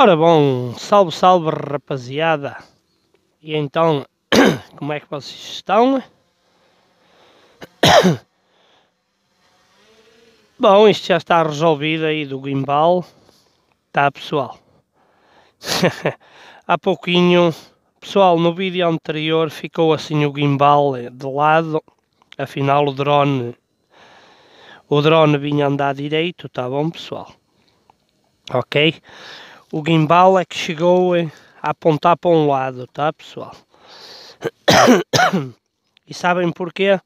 Ora bom, salve, salve rapaziada! E então, como é que vocês estão? Bom, isto já está resolvido aí do gimbal, tá pessoal? Há pouquinho, pessoal, no vídeo anterior ficou assim o gimbal de lado, afinal o drone, o drone vinha andar direito, tá bom pessoal? Ok? o gimbal é que chegou eh, a apontar para um lado, tá pessoal? E sabem porquê?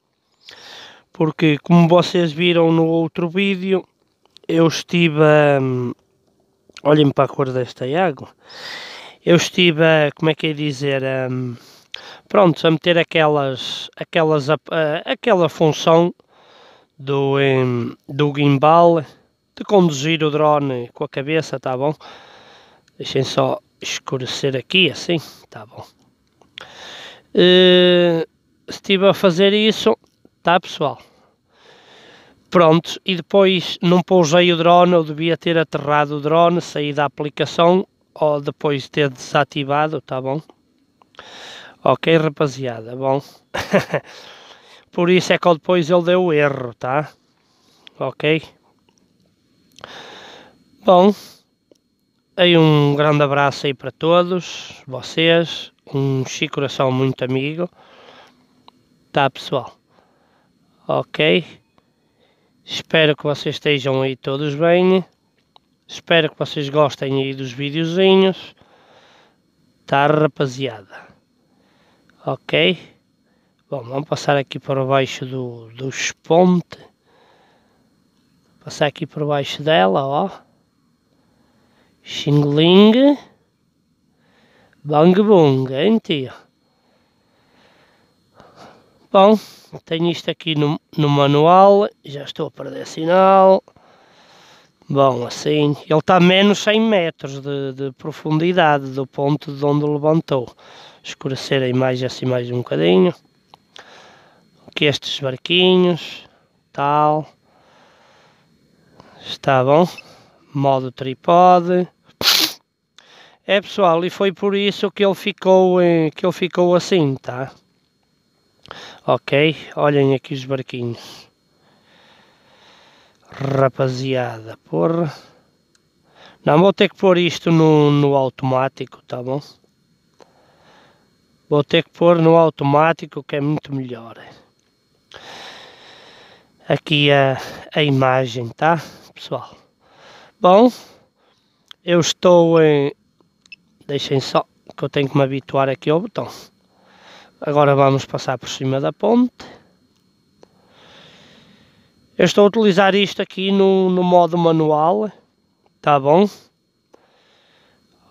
Porque como vocês viram no outro vídeo, eu estive a... Hum, olhem para a cor desta água. Eu estive a, como é que é dizer, a, hum, pronto, a meter aquelas, aquelas, a, aquela função do, do gimbal de conduzir o drone com a cabeça, tá bom? Deixem só escurecer aqui, assim, tá bom. Uh, estive a fazer isso, tá pessoal? Pronto, e depois não pousei o drone, eu devia ter aterrado o drone, saí da aplicação, ou depois ter desativado, tá bom? Ok, rapaziada, bom. Por isso é que depois ele deu erro, tá? Ok? Bom, Aí um grande abraço aí para todos vocês, um Chico coração muito amigo. Tá pessoal? Ok? Espero que vocês estejam aí todos bem. Espero que vocês gostem aí dos videozinhos. Tá rapaziada? Ok? Bom, vamos passar aqui para baixo do, dos ponte. Passar aqui por baixo dela, ó. Xingling. Bang Bung, hein, Bom, tenho isto aqui no, no manual. Já estou a perder sinal. Bom, assim, ele está a menos 100 metros de, de, profundidade do ponto de onde levantou. Escurecer a imagem assim mais um bocadinho. Aqui estes barquinhos, tal. Está bom? modo tripode. É pessoal, e foi por isso que ele ficou, eh, que ele ficou assim, tá? Ok, olhem aqui os barquinhos. Rapaziada, porra. Não, vou ter que pôr isto no, no automático, tá bom? Vou ter que pôr no automático que é muito melhor. Aqui a, a imagem, tá? Pessoal. Bom, eu estou em. Deixem só que eu tenho que me habituar aqui ao botão. Agora vamos passar por cima da ponte. Eu estou a utilizar isto aqui no, no modo manual. Tá bom?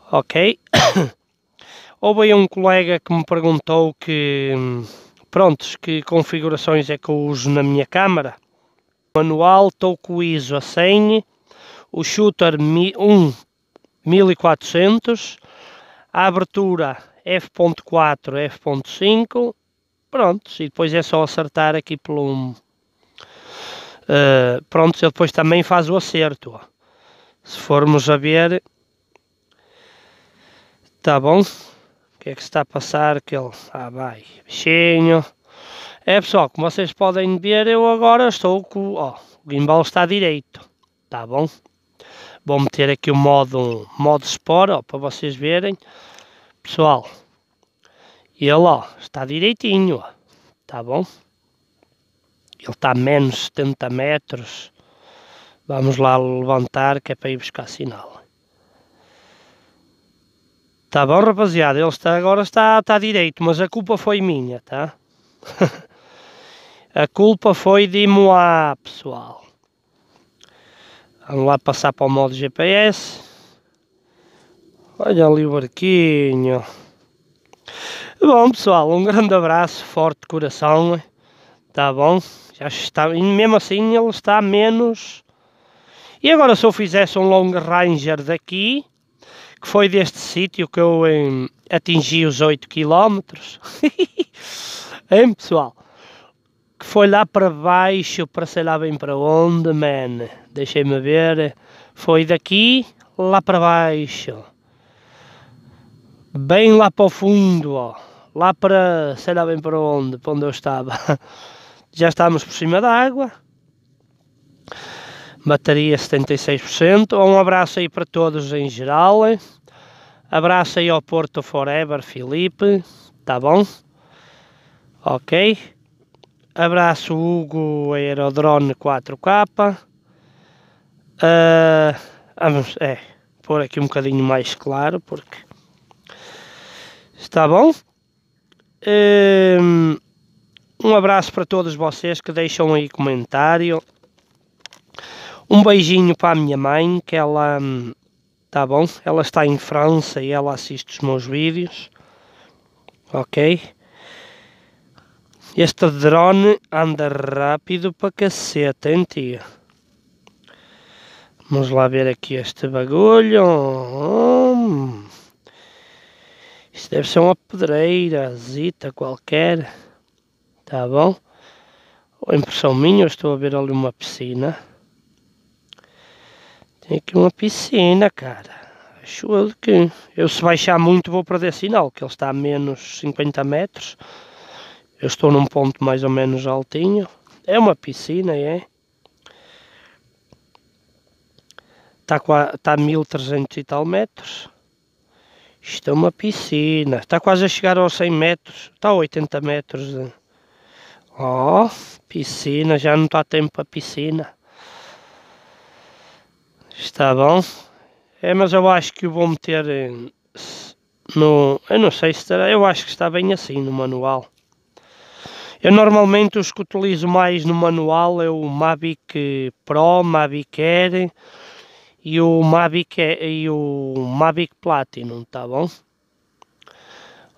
Ok. Houve aí um colega que me perguntou que. Prontos, que configurações é que eu uso na minha câmara. Manual, estou com o ISO a 100 o shooter 1 1400, a abertura f.4, f.5, prontos, e depois é só acertar aqui pelo 1. Uh, eh, pronto, ele depois também faz o acerto. Se formos a ver, tá bom? O que é que está a passar? Que ele, ah, vai, bichinho. É pessoal, como vocês podem ver, eu agora estou com. o gimbal está direito, tá bom? Vou meter aqui o modo, modo Sport, ó, para vocês verem. Pessoal, ele ó, está direitinho, ó, tá bom? Ele está a menos 70 metros. Vamos lá levantar que é para ir buscar sinal. Tá bom, rapaziada, ele está, agora está, está direito, mas a culpa foi minha, tá? a culpa foi de Moá, pessoal. Vamos lá passar para o modo GPS. Olha ali o barquinho. Bom pessoal, um grande abraço, forte coração. Tá bom? Já está, e mesmo assim ele está menos. E agora se eu fizesse um long ranger daqui, que foi deste sítio que eu em, atingi os 8 km. hein pessoal? que foi lá para baixo, para sei lá bem para onde, man. Deixei-me ver. Foi daqui lá para baixo. Bem lá para o fundo, ó. Lá para sei lá bem para onde, para onde eu estava. Já estávamos por cima da água. Bateria 76%. Um abraço aí para todos em geral. Abraço aí ao Porto Forever, Felipe. Tá bom? Ok? Abraço Hugo Aerodrone 4K. Uh, ah, vamos, é, pôr aqui um bocadinho mais claro, porque está bom. Um, ehm, um abraço para todos vocês que deixam aí comentário. Um beijinho para a minha mãe, que ela está hum, bom, ela está em França e ela assiste os meus vídeos. OK? Este drone anda rápido para caceta, hein, tia? Vamos lá ver aqui este bagulho. Hum. Isto deve ser uma pedreira, zita qualquer. Tá bom? Ou impressão minha, eu estou a ver ali uma piscina. Tem aqui uma piscina, cara. Acho eu que eu se baixar muito vou perder sinal, que ele está a menos 50 metros. Eu estou num ponto mais ou menos altinho. É uma piscina, é. Está a tá 1300 tá e tal metros. Isto é uma piscina. Está quase a chegar aos 100 metros. Está a 80 metros. De... Oh, piscina. Já não está tempo para piscina. Está bom. É, mas eu acho que vou meter eh, no... Eu não sei se estará... Eu acho que está bem assim no manual. Eu normalmente os que utilizo mais no manual é o Mavic Pro, Mavic Air e o Mavic, e o Mavic Platinum, tá bom?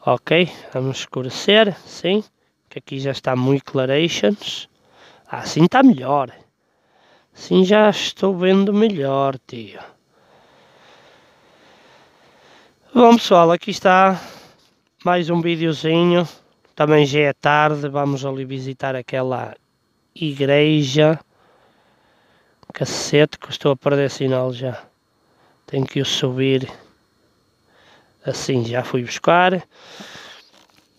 Ok, vamos escurecer, sim, que aqui já está muito clarations. Assim ah, está melhor. Sim, já estou vendo melhor, tio. Bom pessoal, aqui está mais um videozinho também já é tarde, vamos ali visitar aquela igreja. Cacete, que estou a perder sinal já. Tenho que o subir. Assim, já fui buscar.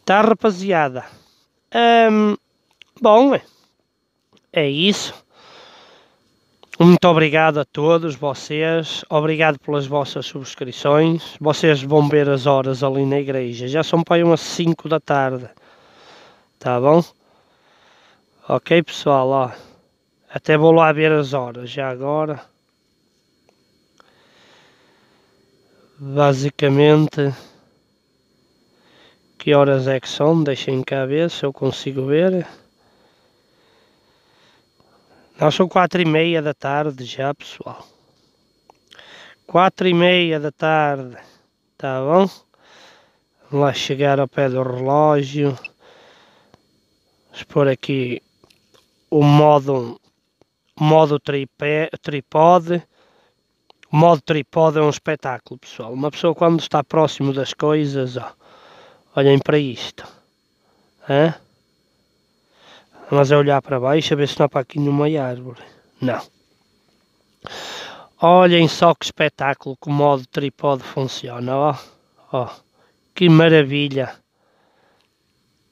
Tá, rapaziada. Hum, bom, é. é isso. Muito obrigado a todos vocês, obrigado pelas vossas subscrições. Vocês vão ver as horas ali na igreja, já são para umas 5 da tarde. Tá bom? Ok, pessoal, ó. Até vou lá ver as horas, já agora. Basicamente, que horas é que são? Deixem cá ver se eu consigo ver. Não, são quatro e meia da tarde já, pessoal. Quatro e meia da tarde, tá bom? Vamos lá chegar ao pé do relógio expor aqui o modo, modo tripé, tripode. O modo tripode é um espetáculo, pessoal. Uma pessoa quando está próximo das coisas, ó, olhem para isto. vamos Mas é olhar para baixo a ver se não para aqui numa árvore. Não. Olhem só que espetáculo que o modo tripode funciona, ó. Ó, que maravilha.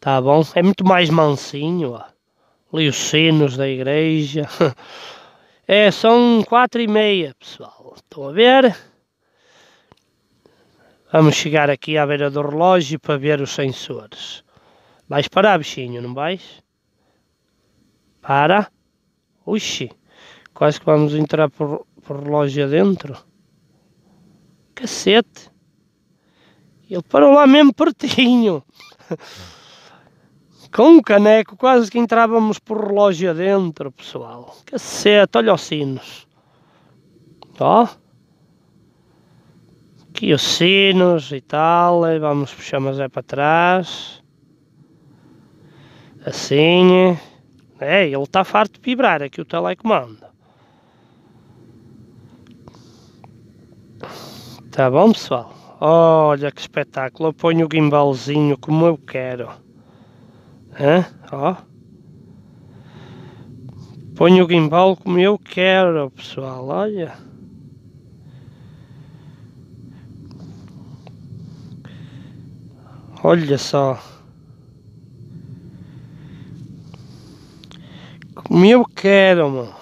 Tá bom? É muito mais mansinho. Ó. Li os sinos da igreja. É, são quatro e meia, pessoal. Estão a ver? Vamos chegar aqui à beira do relógio para ver os sensores. Vais parar, bichinho, não vais? Para. Uxi. Quase que vamos entrar por, por relógio adentro. Cacete. Ele parou lá mesmo pertinho. Com um caneco, quase que entrávamos por relógio adentro, pessoal. Cacete, olha os sinos. Ó. Tá? Aqui os sinos e tal. E vamos puxar mais é para trás. Assim. É, ele está farto de vibrar aqui o telecomando. Tá bom, pessoal? Olha que espetáculo. Eu ponho o gimbalzinho como eu quero. Hã? Ó. Ponho o gimbal como eu quero, pessoal. Olha. Olha só. Como eu quero, mano.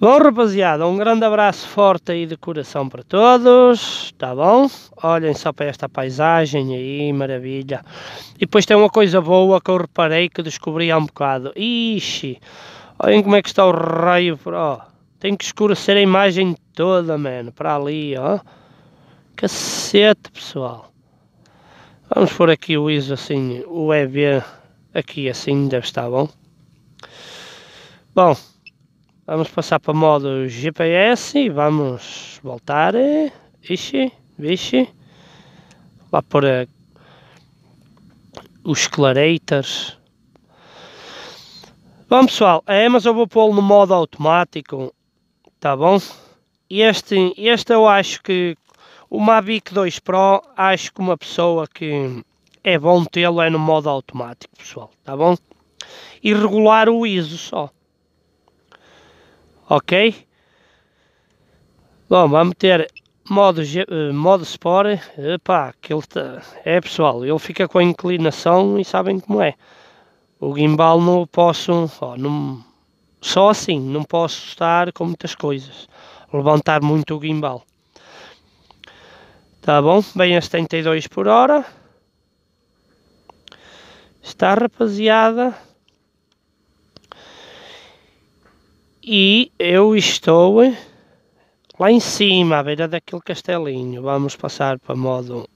Bom, rapaziada, um grande abraço forte aí de coração para todos, tá bom? Olhem só para esta paisagem aí, maravilha. E depois tem uma coisa boa que eu reparei que descobri há um bocado. Ixi, olhem como é que está o raio, ó. tem que escurecer a imagem toda, mano, para ali, ó. Cacete, pessoal. Vamos pôr aqui o ISO assim, o EV aqui assim, deve estar bom. Bom, Vamos passar para modo GPS e vamos voltar. Ixi, eh? vixe. Lá por eh, os clareitas. Bom pessoal, a é, Amazon vou pô-lo no modo automático. Tá bom? Este, este eu acho que o Mavic 2 Pro, acho que uma pessoa que é bom tê-lo é no modo automático, pessoal, tá bom? E regular o ISO só ok bom vamos ter modo, eh, modo Sport epá, que ele tá, é pessoal ele fica com a inclinação e sabem como é o gimbal não posso não, só assim não posso estar com muitas coisas levantar muito o gimbal tá bom bem a 72 por hora está rapaziada E eu estou lá em cima, à beira daquele castelinho. Vamos passar para modo,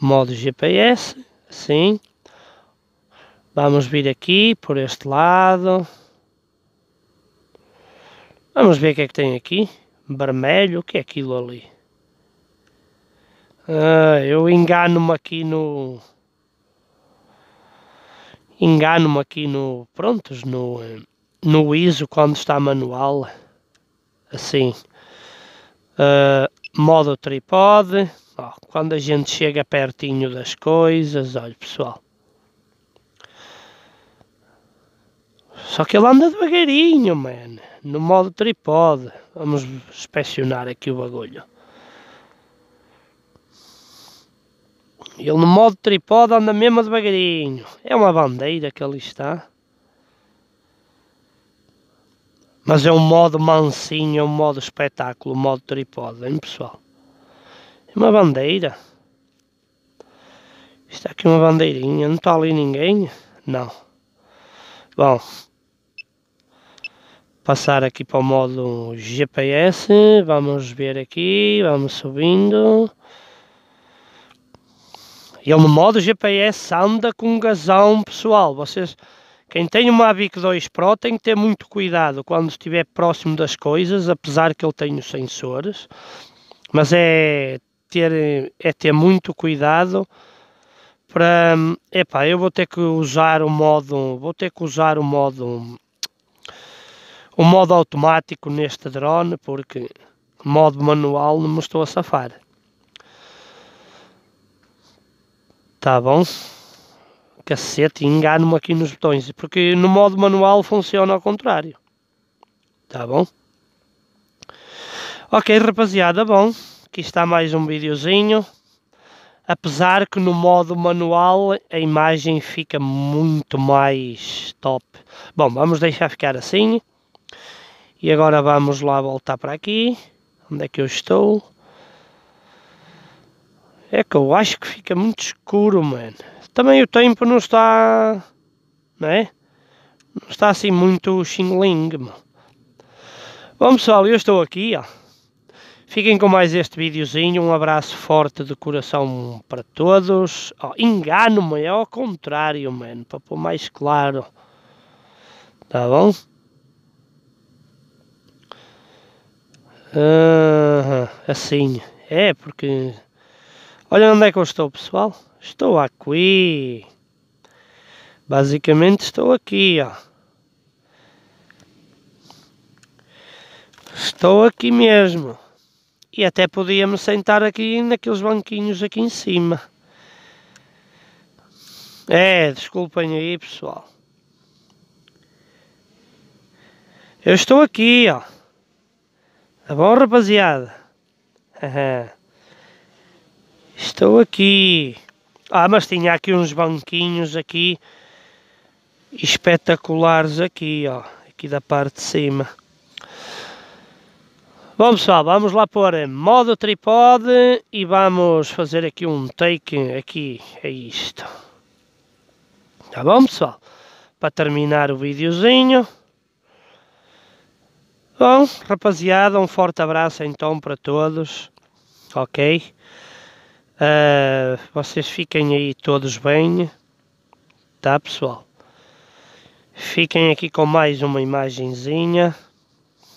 modo GPS, sim. Vamos vir aqui, por este lado. Vamos ver o que é que tem aqui. Vermelho, o que é aquilo ali? Ah, eu engano-me aqui no engano-me aqui no, prontos, no, eh, no ISO quando está manual, assim, uh, modo tripode, quando a gente chega pertinho das coisas, olha pessoal. Só que ele anda devagarinho, man, no modo tripode. Vamos inspecionar aqui o bagulho. Ele no modo tripode anda mesmo devagarinho. É uma bandeira que ali está. Mas é um modo mansinho, é um modo espetáculo, um modo tripode, hein pessoal? É uma bandeira. Está é aqui uma bandeirinha, não está ali ninguém? Não. Bom. Passar aqui para o modo GPS, vamos ver aqui, vamos subindo. é um modo GPS anda com um pessoal. Vocês quem tem uma Mavic 2 Pro tem que ter muito cuidado quando estiver próximo das coisas, apesar que ele tenha os sensores, mas é ter, é ter muito cuidado para, epá, eu vou ter que usar o modo, vou ter que usar o modo, o modo automático neste drone, porque modo manual não me estou a safar. Tá bom? Cacete, engano-me aqui nos botões, porque no modo manual funciona ao contrário. Tá bom? Ok, rapaziada, bom. Aqui está mais um videozinho. Apesar que no modo manual a imagem fica muito mais top. Bom, vamos deixar ficar assim. E agora vamos lá voltar para aqui. Onde é que eu estou? É que eu acho que fica muito escuro, mano. Também o tempo não está, não é? Não está assim muito xingling, Bom pessoal, eu estou aqui, ó. Fiquem com mais este videozinho, um abraço forte de coração para todos. Oh, Engano-me, é ao contrário, mano, para pôr mais claro. Tá bom? Uh, assim, é porque... Olha onde é que eu estou, pessoal. Estou aqui. Basicamente estou aqui, ó. Estou aqui mesmo. E até podia me sentar aqui naqueles banquinhos aqui em cima. É, desculpem aí, pessoal. Eu estou aqui, ó. Tá bom, rapaziada? Estou aqui. Ah, mas tinha aqui uns banquinhos aqui espetaculares aqui, ó, aqui da parte de cima. Bom pessoal, vamos lá pôr modo tripode e vamos fazer aqui um take aqui, é isto. Tá bom pessoal? Para terminar o videozinho. Bom, rapaziada, um forte abraço então para todos, ok? Uh, vocês fiquem aí todos bem, tá pessoal? Fiquem aqui com mais uma imagenzinha,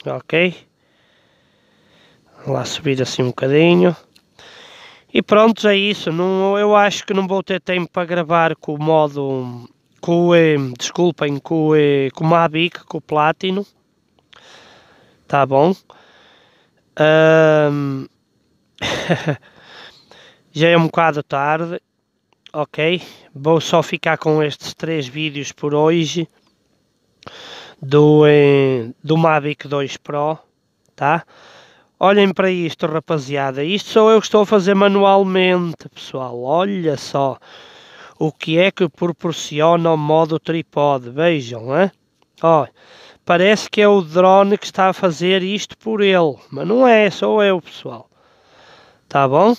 ok? Vamos lá subir assim um bocadinho. E pronto, é isso. Não, eu acho que não vou ter tempo para gravar com o modo. Com, desculpem, com, o, com o Mavic, com o Platino. Tá bom? Um... Já é um bocado tarde, ok? Vou só ficar com estes três vídeos por hoje do, eh, do Mavic 2 Pro, tá? Olhem para isto, rapaziada. Isto sou eu que estou a fazer manualmente, pessoal. Olha só o que é que proporciona o modo tripod. Vejam, hein? Ó, parece que é o drone que está a fazer isto por ele, mas não é, sou eu, pessoal. Tá bom?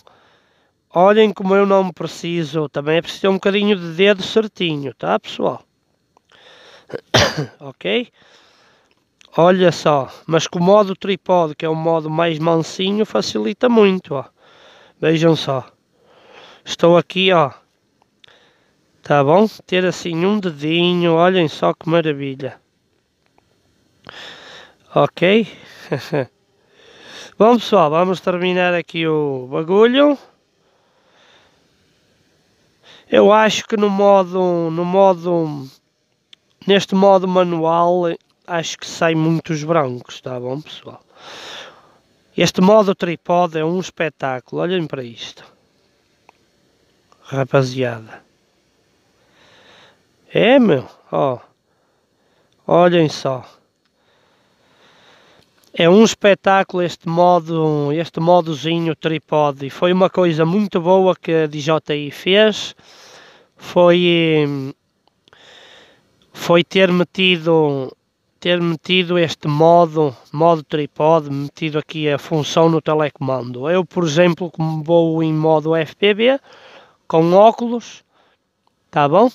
Olhem como eu não preciso, também é preciso ter um bocadinho de dedo certinho, tá pessoal? ok? Olha só, mas com o modo tripode que é o modo mais mansinho, facilita muito, ó. Vejam só. Estou aqui, ó. Tá bom? Ter assim um dedinho, olhem só que maravilha. Ok? bom pessoal, vamos terminar aqui o bagulho. Eu acho que no modo, no modo, neste modo manual, acho que sai muitos brancos, tá bom, pessoal? Este modo tripode é um espetáculo, olhem para isto. Rapaziada. É, meu, ó. Olhem só. É um espetáculo este modo, este modozinho tripode. Foi uma coisa muito boa que a DJI fez foi eh, foi ter metido ter metido este modo, modo tripod, metido aqui a função no telecomando. Eu, por exemplo, como vou em modo FPV, com óculos, tá bom?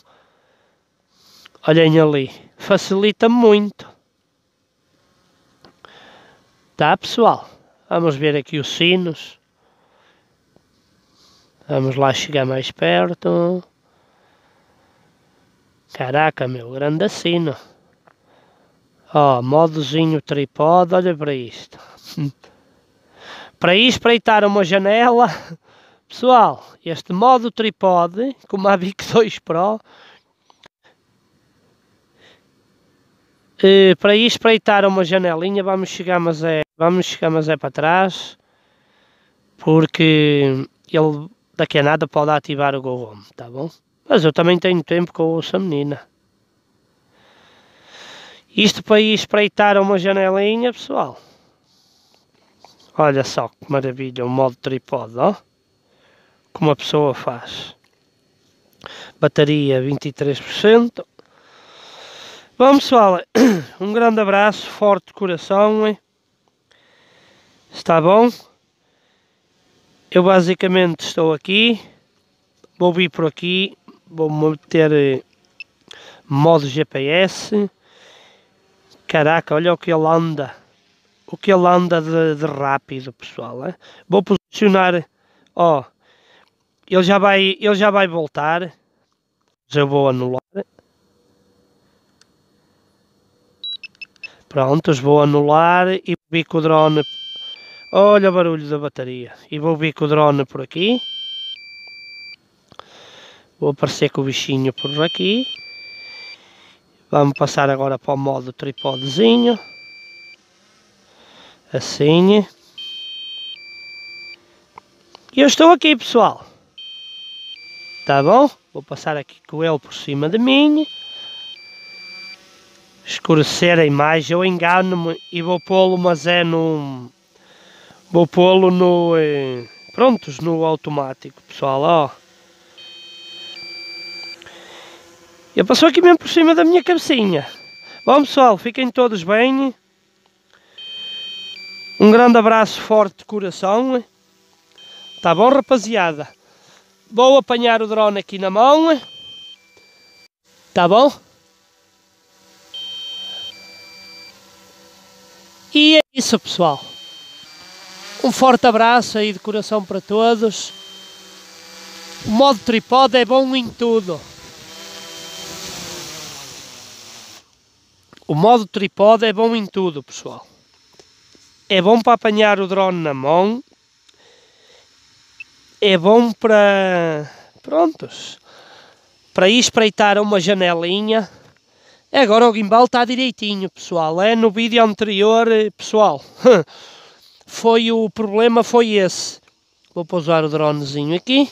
Olhem ali, facilita muito. Tá, pessoal? Vamos ver aqui os sinos. Vamos lá chegar mais perto. Caraca, meu, grande assino. Ó, modozinho tripod, olha para isto. para espreitar uma janela, pessoal, este modo tripod, com uma Mavic 2 Pro, eh, para ir espreitar uma janelinha vamos chegar mas é vamos chegar mas é para trás porque ele daqui a nada pode ativar o Go Home, tá bom? Mas eu também tenho tempo que eu ouço a menina. Isto para ir espreitar uma janelinha, pessoal. Olha só que maravilha, o um modo tripod, ó. Que uma pessoa faz. Bateria 23%. Bom, pessoal, um grande abraço, forte coração, hein? Está bom? Eu basicamente estou aqui, vou vir por aqui, vou meter eh, modo GPS. Caraca, olha o que ele anda. O que ele anda de, de rápido, pessoal. Hein? Vou posicionar. Ó, ele já vai, ele já vai voltar. Já vou anular. Prontos, vou anular e vi com o drone. Olha o barulho da bateria. E vou vir com o drone por aqui. Vou aparecer com o bichinho por aqui. Vamos passar agora para o modo tripodezinho. Assim. E eu estou aqui, pessoal. Tá bom? Vou passar aqui com ele por cima de mim. Escurecer a imagem. Eu engano-me e vou pô-lo, mas é no... Vou pô-lo no... Eh, prontos, no automático, pessoal. Ó. Ele passou aqui mesmo por cima da minha cabecinha. Bom pessoal, fiquem todos bem. Um grande abraço forte de coração. Tá bom rapaziada? Vou apanhar o drone aqui na mão. Tá bom? E é isso pessoal. Um forte abraço aí de coração para todos. O modo tripode é bom em tudo. O modo tripode é bom em tudo, pessoal. É bom para apanhar o drone na mão. É bom para... Prontos. Para ir espreitar uma janelinha. Agora o gimbal está direitinho, pessoal. É no vídeo anterior, pessoal. foi o problema, foi esse. Vou pousar o dronezinho aqui.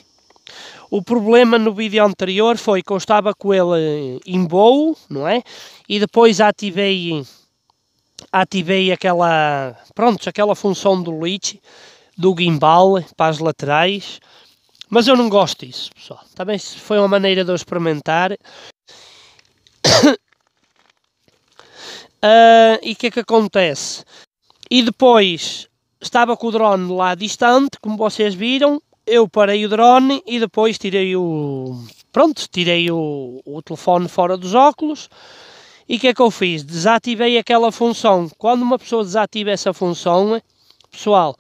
O problema no vídeo anterior foi que eu estava com ele em voo, não é? E depois ativei ativei aquela, pronto, aquela função do leech, do gimbal para as laterais, mas eu não gosto disso, pessoal. Também foi uma maneira de eu experimentar. uh, e o que é que acontece? E depois estava com o drone lá distante, como vocês viram, eu parei o drone e depois tirei o. Pronto, tirei o, o telefone fora dos óculos. E o que é que eu fiz? Desativei aquela função. Quando uma pessoa desativa essa função, pessoal,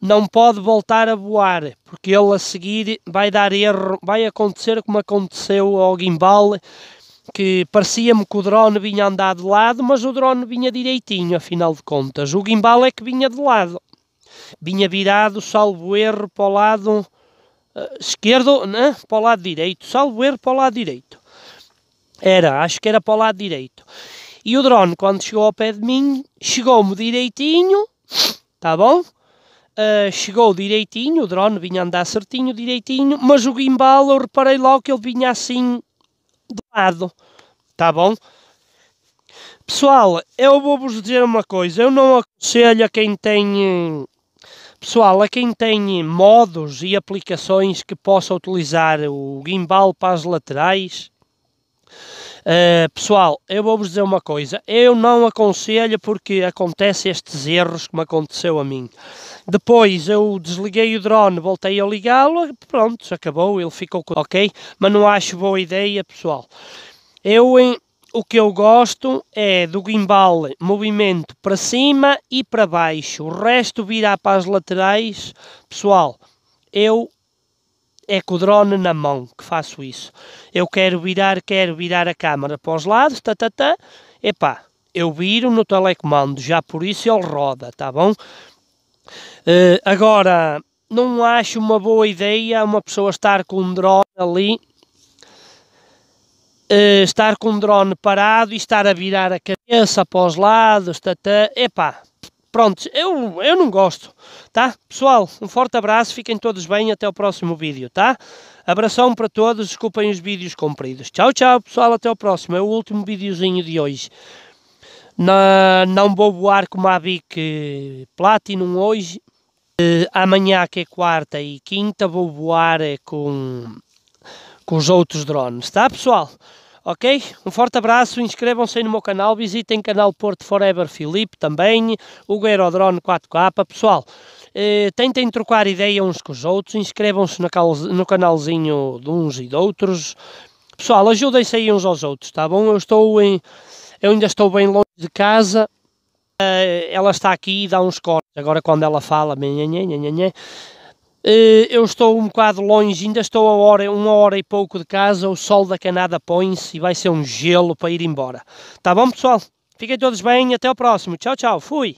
não pode voltar a voar, porque ele a seguir vai dar erro, vai acontecer como aconteceu ao gimbal, que parecia-me que o drone vinha andar de lado, mas o drone vinha direitinho, afinal de contas. O gimbal é que vinha de lado vinha virado, salvo erro, para o lado uh, esquerdo, né? para o lado direito, salvo erro, para o lado direito. Era, acho que era para o lado direito. E o drone, quando chegou ao pé de mim, chegou-me direitinho, tá bom? Uh, chegou direitinho, o drone vinha andar certinho, direitinho, mas o gimbal eu reparei logo que ele vinha assim de lado, tá bom? Pessoal, eu vou-vos dizer uma coisa, eu não aconselho a quem tem Pessoal, a quem tem modos e aplicações que possa utilizar o gimbal para as laterais, Uh, pessoal, eu vou-vos dizer uma coisa. Eu não aconselho porque acontecem estes erros como aconteceu a mim. Depois eu desliguei o drone, voltei a ligá-lo, pronto, acabou, ele ficou ok. Mas não acho boa ideia, pessoal. Eu em, o que eu gosto é do gimbal movimento para cima e para baixo. O resto virá para as laterais. Pessoal, eu é com o drone na mão que faço isso. Eu quero virar, quero virar a câmera para os lados, tá, tá, tá. Epá, eu viro no telecomando, já por isso ele roda, tá bom? Uh, agora, não acho uma boa ideia uma pessoa estar com um drone ali Uh, estar com um drone parado e estar a virar a cabeça para os lados, tata, tá, tá. epá, pronto, eu, eu não gosto, tá? Pessoal, um forte abraço, fiquem todos bem, até o próximo vídeo, tá? Abração para todos, desculpem os vídeos compridos. Tchau, tchau, pessoal, até o próximo, é o último videozinho de hoje. Na, não vou voar com a bic Platinum hoje, uh, amanhã que é quarta e quinta vou voar eh, com com os outros drones, tá pessoal? Ok? Um forte abraço, inscrevam-se aí no meu canal, visitem o canal Porto Forever Filipe também, o Aerodrone 4K. Pessoal, eh, tentem trocar ideia uns com os outros, inscrevam-se no, no canalzinho de uns e de outros. Pessoal, ajudem-se aí uns aos outros, tá bom? Eu estou em... Eu ainda estou bem longe de casa, eh, ela está aqui e dá uns cortes. Agora quando ela fala, eh, eu estou um bocado longe, ainda estou a hora, uma hora e pouco de casa, o sol da Canada põe-se e vai ser um gelo para ir embora. Tá bom, pessoal? Fiquem todos bem, até o próximo. Tchau, tchau. Fui.